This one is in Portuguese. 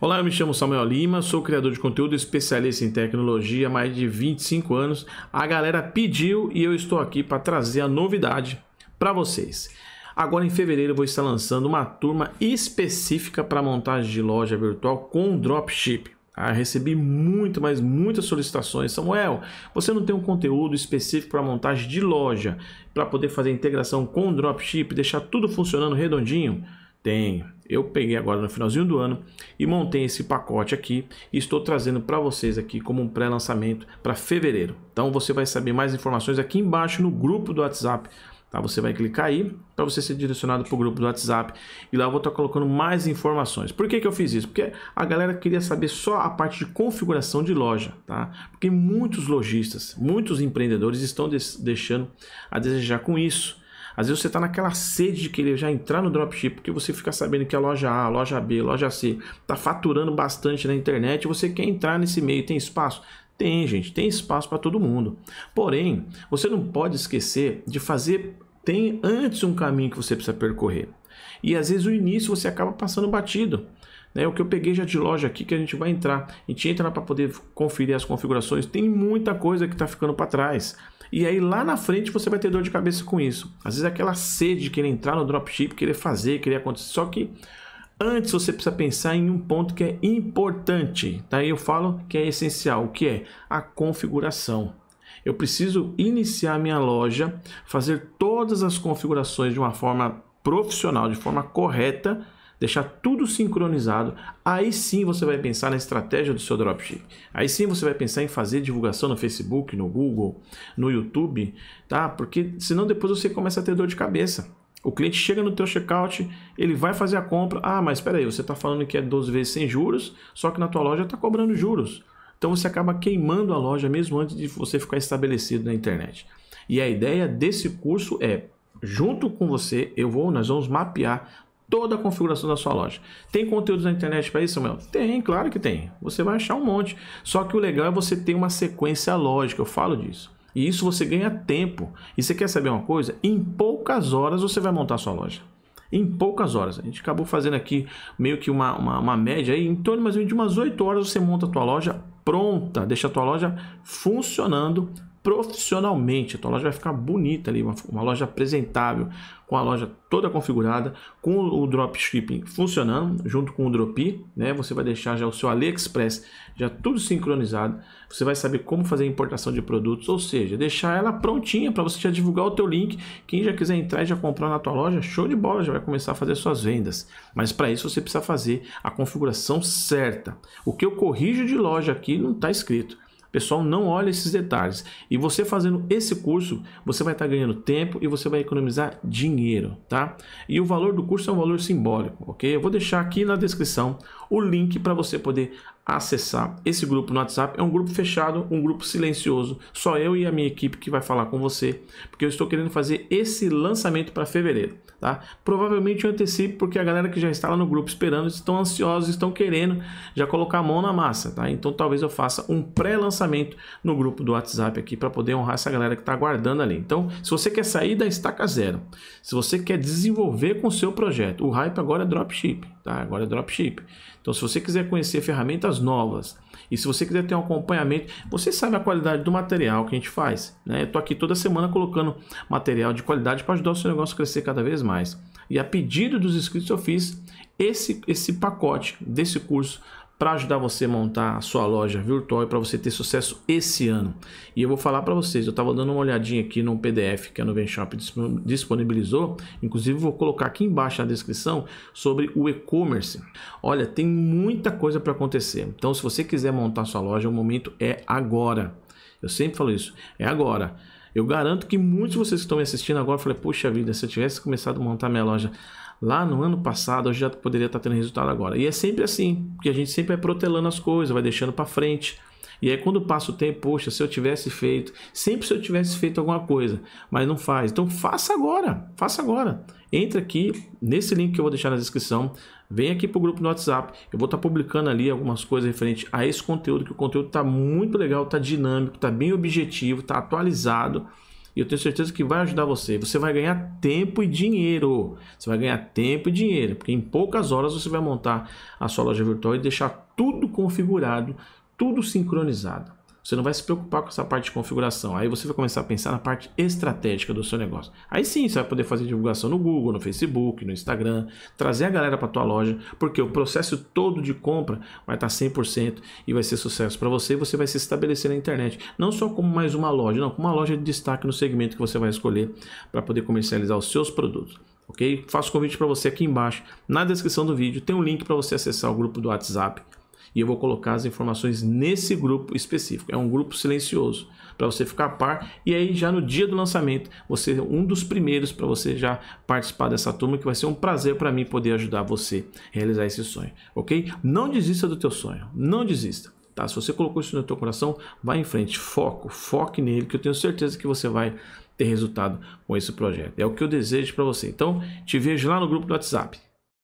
Olá, eu me chamo Samuel Lima, sou criador de conteúdo especialista em tecnologia há mais de 25 anos. A galera pediu e eu estou aqui para trazer a novidade para vocês. Agora em fevereiro vou estar lançando uma turma específica para montagem de loja virtual com dropship. Ah, recebi muito, mas muitas solicitações. Samuel, você não tem um conteúdo específico para montagem de loja, para poder fazer integração com dropship, deixar tudo funcionando redondinho? Tem. Eu peguei agora no finalzinho do ano e montei esse pacote aqui e estou trazendo para vocês aqui como um pré-lançamento para fevereiro. Então você vai saber mais informações aqui embaixo no grupo do WhatsApp. Tá? Você vai clicar aí para você ser direcionado para o grupo do WhatsApp e lá eu vou estar tá colocando mais informações. Por que, que eu fiz isso? Porque a galera queria saber só a parte de configuração de loja, tá? Porque muitos lojistas, muitos empreendedores estão deixando a desejar com isso às vezes você está naquela sede de querer já entrar no dropship, porque você fica sabendo que a é loja A, a loja B, a loja C está faturando bastante na internet, e você quer entrar nesse meio, tem espaço? Tem, gente, tem espaço para todo mundo. Porém, você não pode esquecer de fazer tem antes um caminho que você precisa percorrer. E às vezes o início você acaba passando batido. Né? O que eu peguei já de loja aqui que a gente vai entrar. A gente entra para poder conferir as configurações. Tem muita coisa que está ficando para trás. E aí lá na frente você vai ter dor de cabeça com isso. Às vezes aquela sede de querer entrar no dropship, querer fazer, querer acontecer. Só que antes você precisa pensar em um ponto que é importante. Daí tá? eu falo que é essencial, o que é a configuração. Eu preciso iniciar minha loja, fazer todas as configurações de uma forma profissional, de forma correta, deixar tudo sincronizado, aí sim você vai pensar na estratégia do seu dropship. Aí sim você vai pensar em fazer divulgação no Facebook, no Google, no YouTube, tá? Porque senão depois você começa a ter dor de cabeça. O cliente chega no teu checkout, ele vai fazer a compra. Ah, mas espera aí, você está falando que é 12 vezes sem juros, só que na tua loja está cobrando juros. Então você acaba queimando a loja mesmo antes de você ficar estabelecido na internet. E a ideia desse curso é, junto com você, eu vou, nós vamos mapear toda a configuração da sua loja. Tem conteúdos na internet para isso, meu? Tem, claro que tem. Você vai achar um monte. Só que o legal é você ter uma sequência lógica, eu falo disso. E isso você ganha tempo. E você quer saber uma coisa? Em poucas horas você vai montar sua loja. Em poucas horas. A gente acabou fazendo aqui meio que uma, uma, uma média aí. Em torno mais ou menos de umas 8 horas você monta a tua loja pronta. Deixa a tua loja funcionando profissionalmente. A tua loja vai ficar bonita ali, uma, uma loja apresentável, com a loja toda configurada, com o dropshipping funcionando, junto com o Dropi, né? Você vai deixar já o seu AliExpress já tudo sincronizado. Você vai saber como fazer a importação de produtos, ou seja, deixar ela prontinha para você já divulgar o teu link. Quem já quiser entrar e já comprar na tua loja, show de bola, já vai começar a fazer suas vendas. Mas para isso você precisa fazer a configuração certa. O que eu corrijo de loja aqui não está escrito pessoal não olha esses detalhes. E você fazendo esse curso, você vai estar tá ganhando tempo e você vai economizar dinheiro, tá? E o valor do curso é um valor simbólico, ok? Eu vou deixar aqui na descrição o link para você poder acessar esse grupo no WhatsApp. É um grupo fechado, um grupo silencioso. Só eu e a minha equipe que vai falar com você, porque eu estou querendo fazer esse lançamento para fevereiro, tá? Provavelmente eu antecipo porque a galera que já está lá no grupo esperando estão ansiosos, estão querendo já colocar a mão na massa, tá? Então talvez eu faça um pré-lançamento no grupo do WhatsApp aqui para poder honrar essa galera que está aguardando ali. Então, se você quer sair da estaca zero, se você quer desenvolver com o seu projeto, o hype agora é dropship. Tá? Agora é dropship. Então, se você quiser conhecer ferramentas novas e se você quiser ter um acompanhamento, você sabe a qualidade do material que a gente faz. Né? Eu estou aqui toda semana colocando material de qualidade para ajudar o seu negócio a crescer cada vez mais. E a pedido dos inscritos, eu fiz esse, esse pacote desse curso para ajudar você a montar a sua loja virtual e para você ter sucesso esse ano. E eu vou falar para vocês, eu estava dando uma olhadinha aqui num PDF que a Shop disponibilizou, inclusive vou colocar aqui embaixo na descrição sobre o e-commerce. Olha, tem muita coisa para acontecer. Então, se você quiser montar sua loja, o momento é agora. Eu sempre falo isso, é agora. Eu garanto que muitos de vocês que estão me assistindo agora, falei, poxa vida, se eu tivesse começado a montar minha loja lá no ano passado, eu já poderia estar tendo resultado agora. E é sempre assim, porque a gente sempre vai protelando as coisas, vai deixando para frente. E aí quando passa o tempo, poxa, se eu tivesse feito, sempre se eu tivesse feito alguma coisa, mas não faz. Então faça agora, faça agora. Entra aqui nesse link que eu vou deixar na descrição, vem aqui para o grupo do WhatsApp. Eu vou estar tá publicando ali algumas coisas referentes a esse conteúdo, que o conteúdo está muito legal, está dinâmico, está bem objetivo, está atualizado. E eu tenho certeza que vai ajudar você. Você vai ganhar tempo e dinheiro. Você vai ganhar tempo e dinheiro, porque em poucas horas você vai montar a sua loja virtual e deixar tudo configurado, tudo sincronizado. Você não vai se preocupar com essa parte de configuração. Aí você vai começar a pensar na parte estratégica do seu negócio. Aí sim, você vai poder fazer divulgação no Google, no Facebook, no Instagram, trazer a galera para tua loja, porque o processo todo de compra vai tá estar 100% e vai ser sucesso para você. Você vai se estabelecer na internet, não só como mais uma loja, não, como uma loja de destaque no segmento que você vai escolher para poder comercializar os seus produtos. Ok? Faço convite para você aqui embaixo, na descrição do vídeo, tem um link para você acessar o grupo do WhatsApp e eu vou colocar as informações nesse grupo específico. É um grupo silencioso para você ficar a par e aí já no dia do lançamento você é um dos primeiros para você já participar dessa turma que vai ser um prazer para mim poder ajudar você a realizar esse sonho, ok? Não desista do teu sonho, não desista. Tá, se você colocou isso no teu coração, vai em frente, foco, foque nele, que eu tenho certeza que você vai ter resultado com esse projeto. É o que eu desejo para você. Então, te vejo lá no grupo do WhatsApp.